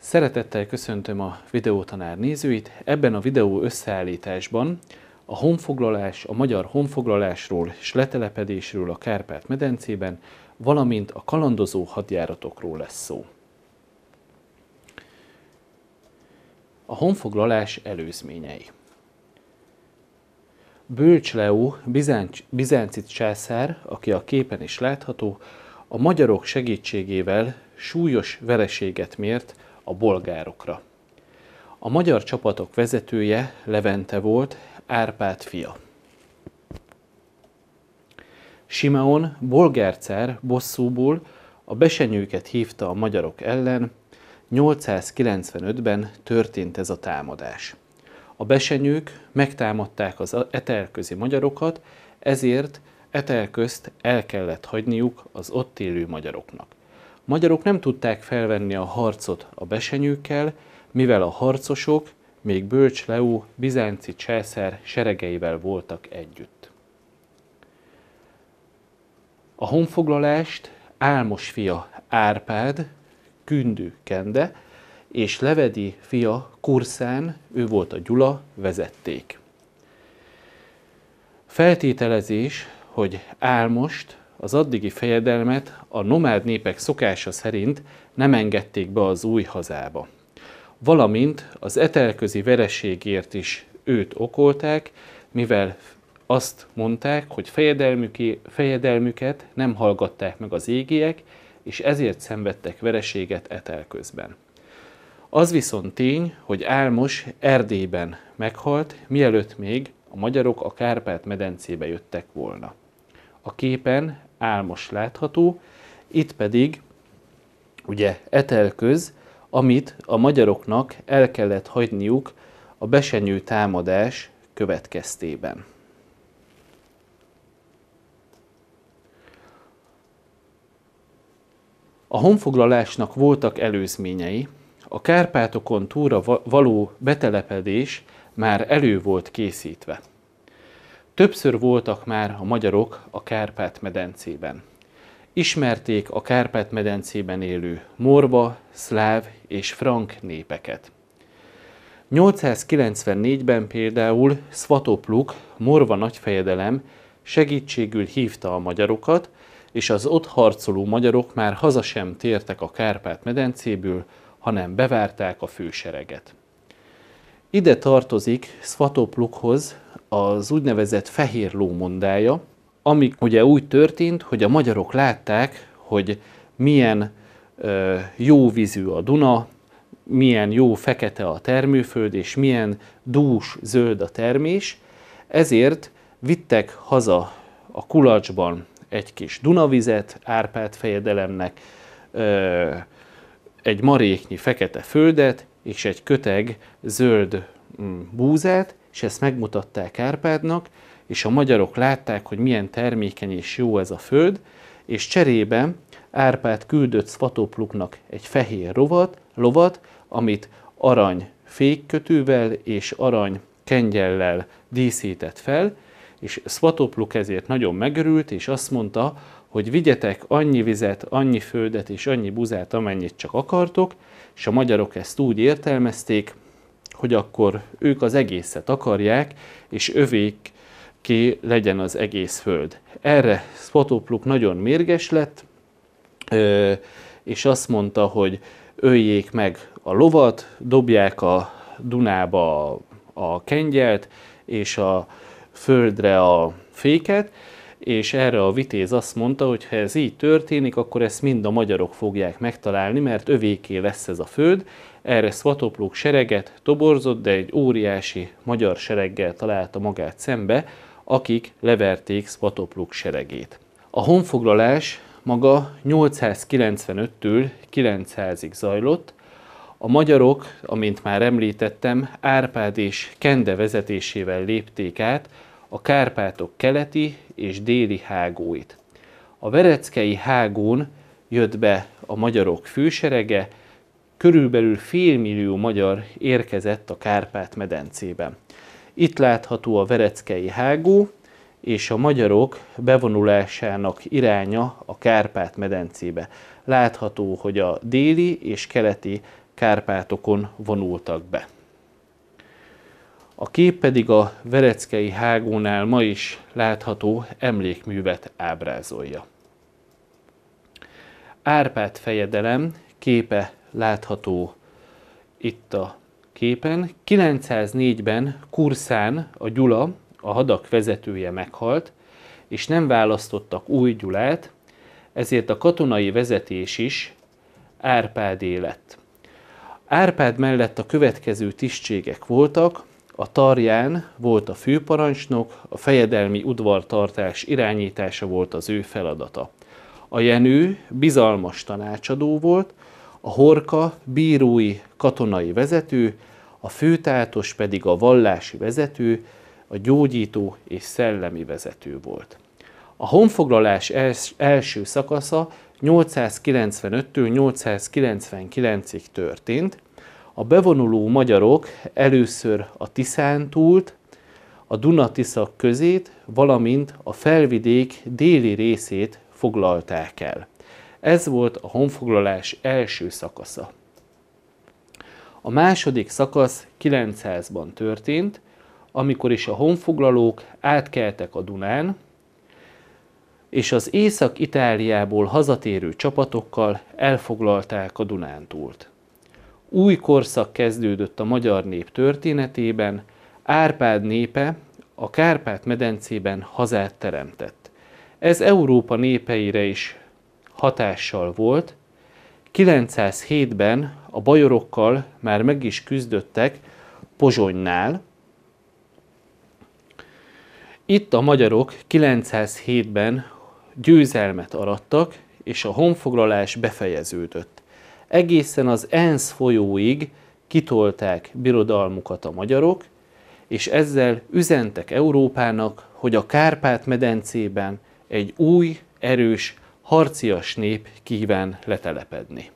Szeretettel köszöntöm a videótanár nézőit. Ebben a videó összeállításban a honfoglalás, a magyar honfoglalásról és letelepedésről a Kárpát-medencében, valamint a kalandozó hadjáratokról lesz szó. A honfoglalás előzményei Bölcs Leó, bizánc, bizánci császár, aki a képen is látható, a magyarok segítségével súlyos vereséget mért a bolgárokra. A magyar csapatok vezetője Levente volt, Árpád fia. Simeon bolgárcár bosszúból a besenyőket hívta a magyarok ellen, 895-ben történt ez a támadás. A besenyők megtámadták az etelközi magyarokat, ezért etelközt el kellett hagyniuk az ott élő magyaroknak. Magyarok nem tudták felvenni a harcot a besenyőkkel, mivel a harcosok még Bölcs Leó bizánci császár seregeivel voltak együtt. A honfoglalást Álmos fia Árpád, Kündű Kende és Levedi fia Kurszán, ő volt a Gyula, vezették. Feltételezés, hogy Álmost az addigi fejedelmet a nomád népek szokása szerint nem engedték be az új hazába. Valamint az etelközi vereségért is őt okolták, mivel azt mondták, hogy fejedelmüket nem hallgatták meg az égiek, és ezért szenvedtek vereséget etelközben. Az viszont tény, hogy Álmos Erdélyben meghalt, mielőtt még a magyarok a Kárpát-medencébe jöttek volna. A képen álmos látható, itt pedig ugye etelköz, amit a magyaroknak el kellett hagyniuk a besenyő támadás következtében. A honfoglalásnak voltak előzményei, a Kárpátokon túra való betelepedés már elő volt készítve. Többször voltak már a magyarok a Kárpát-medencében. Ismerték a Kárpát-medencében élő morva, szláv és frank népeket. 894-ben például Svatopluk, morva nagyfejedelem segítségül hívta a magyarokat, és az ott harcoló magyarok már haza sem tértek a Kárpát-medencéből, hanem bevárták a fősereget. Ide tartozik Svatoplukhoz az úgynevezett fehér mondája, ami ugye úgy történt, hogy a magyarok látták, hogy milyen ö, jó vízű a Duna, milyen jó fekete a termőföld, és milyen dús zöld a termés, ezért vittek haza a kulacsban egy kis Dunavizet Árpád fejedelemnek, ö, egy maréknyi fekete földet és egy köteg zöld mm, búzát, és ezt megmutatták Árpádnak, és a magyarok látták, hogy milyen termékeny és jó ez a föld, és cserébe Árpád küldött Svatopluknak egy fehér rovat, lovat, amit arany fékkötővel és arany kengyellel díszített fel, és Svatopluk ezért nagyon megörült, és azt mondta, hogy vigyetek annyi vizet, annyi földet és annyi buzát, amennyit csak akartok, és a magyarok ezt úgy értelmezték, hogy akkor ők az egészet akarják, és övék ki legyen az egész föld. Erre Spotopluk nagyon mérges lett, és azt mondta, hogy öljék meg a lovat, dobják a Dunába a kengyelt, és a földre a féket, és erre a vitéz azt mondta, hogy ha ez így történik, akkor ezt mind a magyarok fogják megtalálni, mert övéké lesz ez a föld, erre szvatoplók sereget toborzott, de egy óriási magyar sereggel találta magát szembe, akik leverték szvatoplók seregét. A honfoglalás maga 895-től 900-ig zajlott, a magyarok, amint már említettem, Árpád és Kende vezetésével lépték át a Kárpátok keleti és déli hágóit. A vereckei hágón jött be a magyarok fűserege, körülbelül félmillió magyar érkezett a Kárpát-medencébe. Itt látható a Vereckei hágó, és a magyarok bevonulásának iránya a Kárpát-medencébe. Látható, hogy a déli és keleti Kárpátokon vonultak be. A kép pedig a Vereckei hágónál ma is látható emlékművet ábrázolja. Árpád fejedelem képe látható itt a képen. 904-ben Kurszán a Gyula, a hadak vezetője meghalt, és nem választottak új Gyulát, ezért a katonai vezetés is árpád élet Árpád mellett a következő tisztségek voltak, a Tarján volt a főparancsnok, a fejedelmi udvartartás irányítása volt az ő feladata. A Jenő bizalmas tanácsadó volt, a horka bírói katonai vezető, a főtátos pedig a vallási vezető, a gyógyító és szellemi vezető volt. A honfoglalás első szakasza 895-től 899-ig történt. A bevonuló magyarok először a Tiszán túlt, a Dunatiszak közét, valamint a felvidék déli részét foglalták el. Ez volt a honfoglalás első szakasza. A második szakasz 900-ban történt, amikor is a honfoglalók átkeltek a Dunán, és az Észak-Itáliából hazatérő csapatokkal elfoglalták a Dunántúlt. Új korszak kezdődött a magyar nép történetében, Árpád népe a Kárpát-medencében hazát teremtett. Ez Európa népeire is hatással volt. 907-ben a bajorokkal már meg is küzdöttek Pozsonynál. Itt a magyarok 907-ben győzelmet arattak, és a honfoglalás befejeződött. Egészen az ENSZ folyóig kitolták birodalmukat a magyarok, és ezzel üzentek Európának, hogy a Kárpát-medencében egy új, erős harcias nép kíván letelepedni.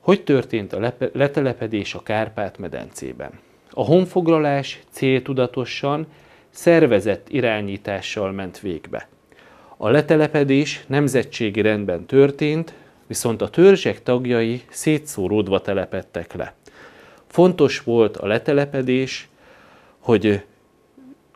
Hogy történt a letelepedés a Kárpát-medencében? A honfoglalás céltudatosan, szervezett irányítással ment végbe. A letelepedés nemzetségi rendben történt, viszont a törzsek tagjai szétszóródva telepedtek le. Fontos volt a letelepedés, hogy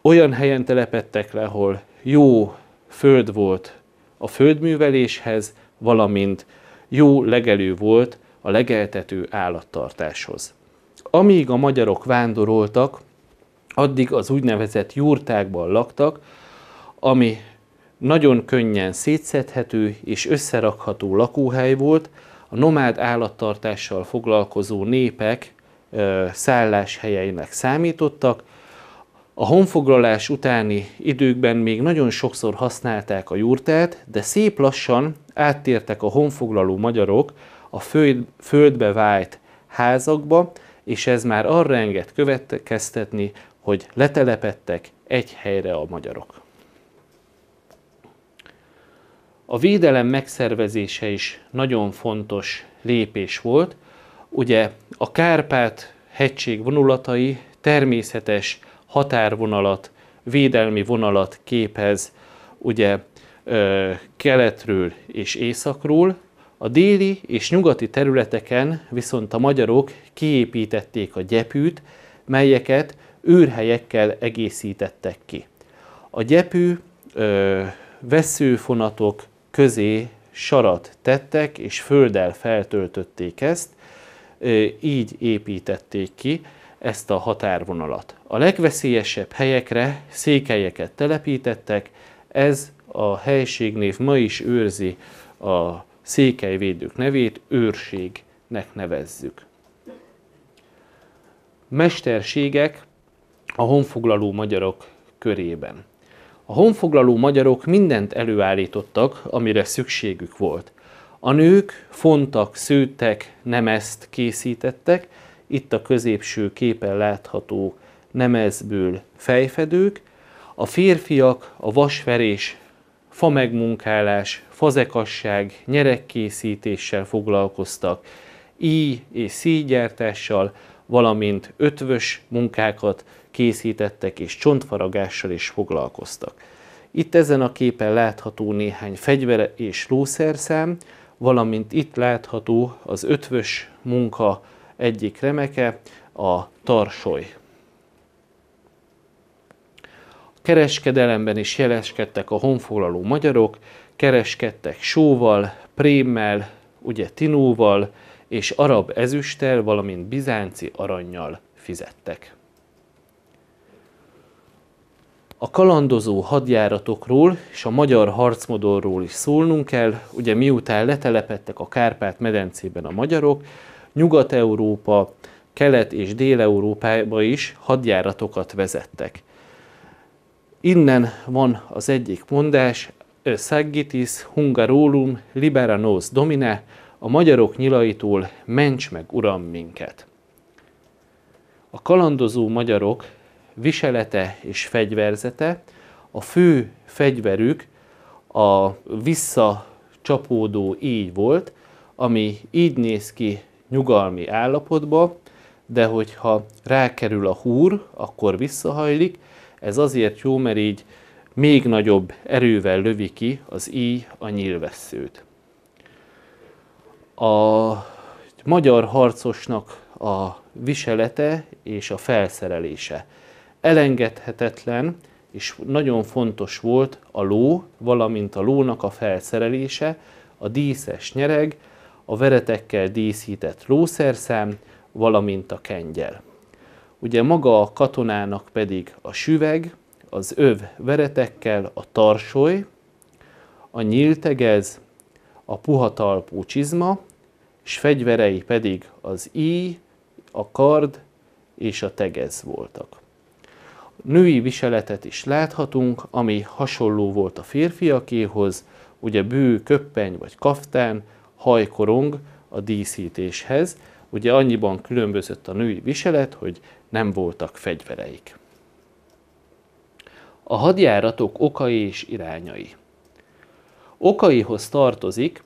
olyan helyen telepedtek le, ahol jó föld volt a földműveléshez, valamint jó legelő volt a legeltető állattartáshoz. Amíg a magyarok vándoroltak, addig az úgynevezett jurtákban laktak, ami nagyon könnyen szétszedhető és összerakható lakóhely volt, a nomád állattartással foglalkozó népek szálláshelyeinek számítottak, a honfoglalás utáni időkben még nagyon sokszor használták a jurtát, de szép lassan áttértek a honfoglaló magyarok a föld, földbe vájt házakba, és ez már arra enged következtetni, hogy letelepettek egy helyre a magyarok. A védelem megszervezése is nagyon fontos lépés volt. Ugye a Kárpát hegység vonulatai természetes határvonalat, védelmi vonalat képez ugye keletről és északról, a déli és nyugati területeken viszont a magyarok kiépítették a gyepűt, melyeket őrhelyekkel egészítettek ki. A gyepű ö, veszőfonatok közé sarat tettek, és földdel feltöltötték ezt, ö, így építették ki ezt a határvonalat. A legveszélyesebb helyekre székelyeket telepítettek, ez a helységnév ma is őrzi a székelyvédők nevét, őrségnek nevezzük. Mesterségek a honfoglaló magyarok körében. A honfoglaló magyarok mindent előállítottak, amire szükségük volt. A nők fontak, szőttek, nemest készítettek, itt a középső képen látható nemezből fejfedők, a férfiak a vasverés, fa megmunkálás, fazekasság, nyerekkészítéssel foglalkoztak, íj és szígyártással, valamint ötvös munkákat készítettek és csontfaragással is foglalkoztak. Itt ezen a képen látható néhány fegyvere és lószerszám, valamint itt látható az ötvös munka egyik remeke a tarsoly. Kereskedelemben is jeleskedtek a honfoglaló magyarok, kereskedtek sóval, prémmel, ugye tinóval és arab ezüsttel, valamint bizánci arannyal fizettek. A kalandozó hadjáratokról és a magyar harcmodorról is szólnunk kell. Ugye miután letelepettek a Kárpát-medencében a magyarok, Nyugat-Európa, Kelet- és Dél-Európába is hadjáratokat vezettek. Innen van az egyik mondás, e Saggitis hungarolum libera nos domine, a magyarok nyilaitól ments meg, uram, minket. A kalandozó magyarok viselete és fegyverzete, a fő fegyverük a visszacsapódó így volt, ami így néz ki nyugalmi állapotba, de hogyha rákerül a húr, akkor visszahajlik. Ez azért jó, mert így még nagyobb erővel lövi ki az íj a nyílvesszőt. A magyar harcosnak a viselete és a felszerelése elengedhetetlen, és nagyon fontos volt a ló, valamint a lónak a felszerelése, a díszes nyereg, a veretekkel díszített lószerszám, valamint a kengyel. Ugye maga a katonának pedig a süveg, az öv veretekkel a tarsoly, a nyíltegez, a puha talpú csizma, és fegyverei pedig az íj, a kard és a tegez voltak. Női viseletet is láthatunk, ami hasonló volt a férfiakéhoz, ugye bű, köppeny vagy kaftán, hajkorong a díszítéshez. Ugye annyiban különbözött a női viselet, hogy nem voltak fegyvereik. A hadjáratok okai és irányai. Okaihoz tartozik,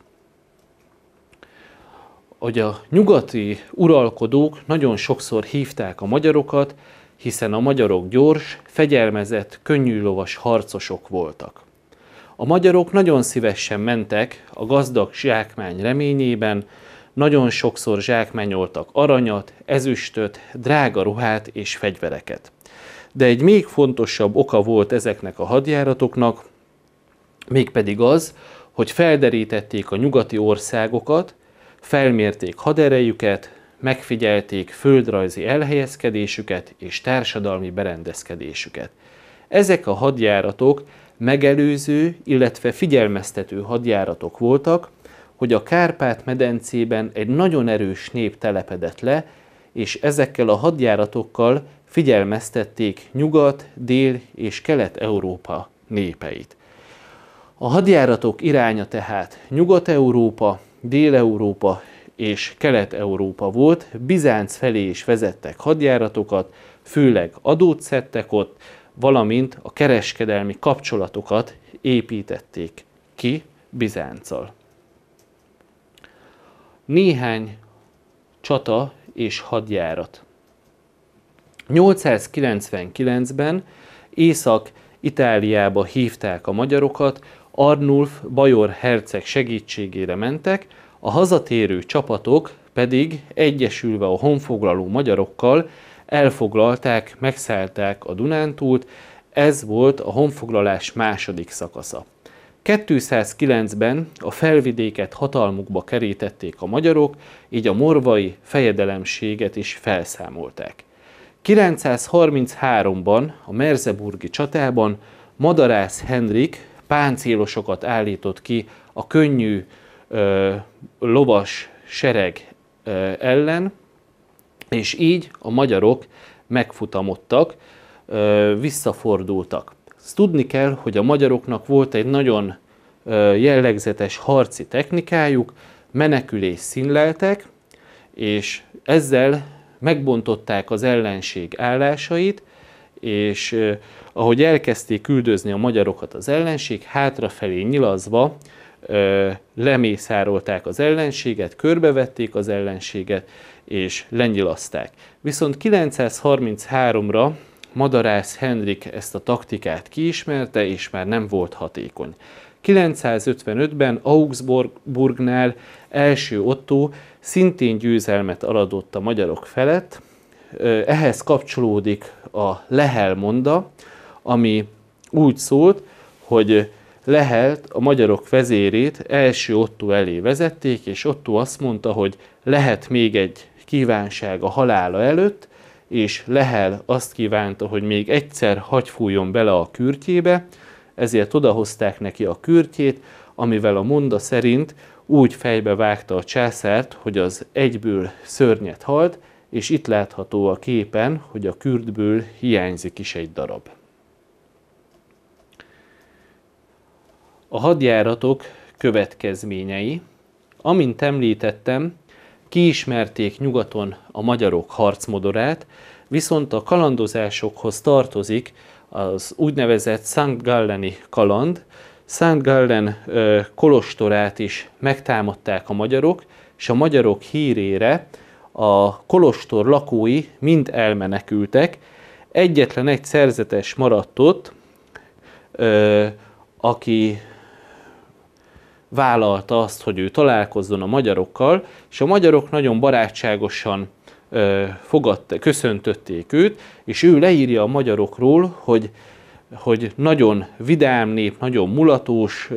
hogy a nyugati uralkodók nagyon sokszor hívták a magyarokat, hiszen a magyarok gyors, fegyelmezett, könnyű lovas harcosok voltak. A magyarok nagyon szívesen mentek a gazdag zsákmány reményében, nagyon sokszor zsákmányoltak aranyat, ezüstöt, drága ruhát és fegyvereket. De egy még fontosabb oka volt ezeknek a hadjáratoknak, mégpedig az, hogy felderítették a nyugati országokat, felmérték haderejüket, megfigyelték földrajzi elhelyezkedésüket és társadalmi berendezkedésüket. Ezek a hadjáratok megelőző, illetve figyelmeztető hadjáratok voltak, hogy a Kárpát-medencében egy nagyon erős nép telepedett le, és ezekkel a hadjáratokkal figyelmeztették Nyugat, Dél és Kelet-Európa népeit. A hadjáratok iránya tehát Nyugat-Európa, Dél-Európa és Kelet-Európa volt, Bizánc felé is vezettek hadjáratokat, főleg adót szedtek ott, valamint a kereskedelmi kapcsolatokat építették ki Bizánccal. Néhány csata és hadjárat. 899-ben Észak-Itáliába hívták a magyarokat, Arnulf Bajor herceg segítségére mentek, a hazatérő csapatok pedig egyesülve a honfoglaló magyarokkal elfoglalták, megszállták a Dunántúlt, ez volt a honfoglalás második szakasza. 209-ben a felvidéket hatalmukba kerítették a magyarok, így a morvai fejedelemséget is felszámolták. 933-ban a Merzeburgi csatában Madarász Henrik páncélosokat állított ki a könnyű ö, lovas sereg ö, ellen, és így a magyarok megfutamodtak, visszafordultak. Ezt tudni kell, hogy a magyaroknak volt egy nagyon jellegzetes harci technikájuk, menekülés színleltek, és ezzel megbontották az ellenség állásait, és ahogy elkezdték küldözni a magyarokat az ellenség, hátrafelé nyilazva lemészárolták az ellenséget, körbevették az ellenséget, és lenyilaszták. Viszont 933-ra Madarász Henrik ezt a taktikát kiismerte, és már nem volt hatékony. 955-ben Augsburgnál első Otto szintén győzelmet aradott a magyarok felett, ehhez kapcsolódik a Lehel monda, ami úgy szólt, hogy Lehelt a magyarok vezérét első Otto elé vezették, és Otto azt mondta, hogy lehet még egy kívánság a halála előtt, és Lehel azt kívánta, hogy még egyszer hagy fújjon bele a kürtjébe, ezért odahozták neki a kürtjét, amivel a monda szerint úgy fejbe vágta a császárt, hogy az egyből szörnyet halt, és itt látható a képen, hogy a kürtből hiányzik is egy darab. a hadjáratok következményei. Amint említettem, kiismerték nyugaton a magyarok harcmodorát, viszont a kalandozásokhoz tartozik az úgynevezett St. Galleni kaland. St. Gallen kolostorát is megtámadták a magyarok, és a magyarok hírére a kolostor lakói mind elmenekültek. Egyetlen egy szerzetes maradt ott, aki vállalta azt, hogy ő találkozzon a magyarokkal, és a magyarok nagyon barátságosan fogadta, köszöntötték őt, és ő leírja a magyarokról, hogy, hogy nagyon vidám nép, nagyon mulatós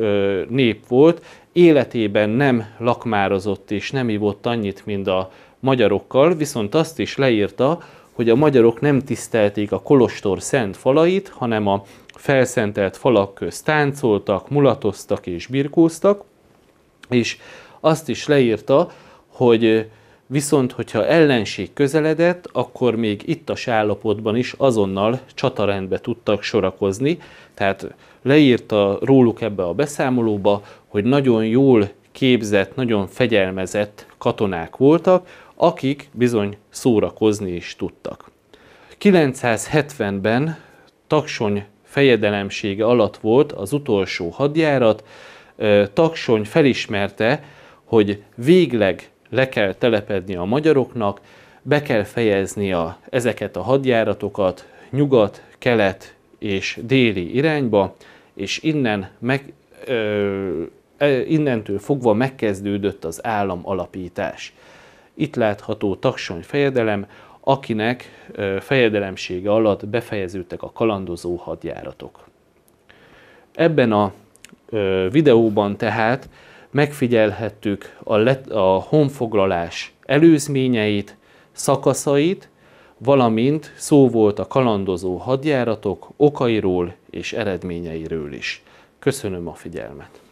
nép volt, életében nem lakmározott és nem ivott annyit, mint a magyarokkal, viszont azt is leírta, hogy a magyarok nem tisztelték a kolostor szent falait, hanem a felszentelt falak közt táncoltak, mulatoztak és birkóztak, és azt is leírta, hogy viszont, hogyha ellenség közeledett, akkor még itt a állapotban is azonnal csatarendbe tudtak sorakozni, tehát leírta róluk ebbe a beszámolóba, hogy nagyon jól képzett, nagyon fegyelmezett katonák voltak, akik bizony szórakozni is tudtak. 970-ben Taksony fejedelemsége alatt volt az utolsó hadjárat, Taksony felismerte, hogy végleg le kell telepedni a magyaroknak, be kell fejezni a, ezeket a hadjáratokat nyugat, kelet és déli irányba, és innen meg, ö, e, innentől fogva megkezdődött az állam alapítás. Itt látható Taksony fejedelem, akinek fejedelemsége alatt befejeződtek a kalandozó hadjáratok. Ebben a videóban tehát megfigyelhettük a, let, a honfoglalás előzményeit, szakaszait, valamint szó volt a kalandozó hadjáratok okairól és eredményeiről is. Köszönöm a figyelmet!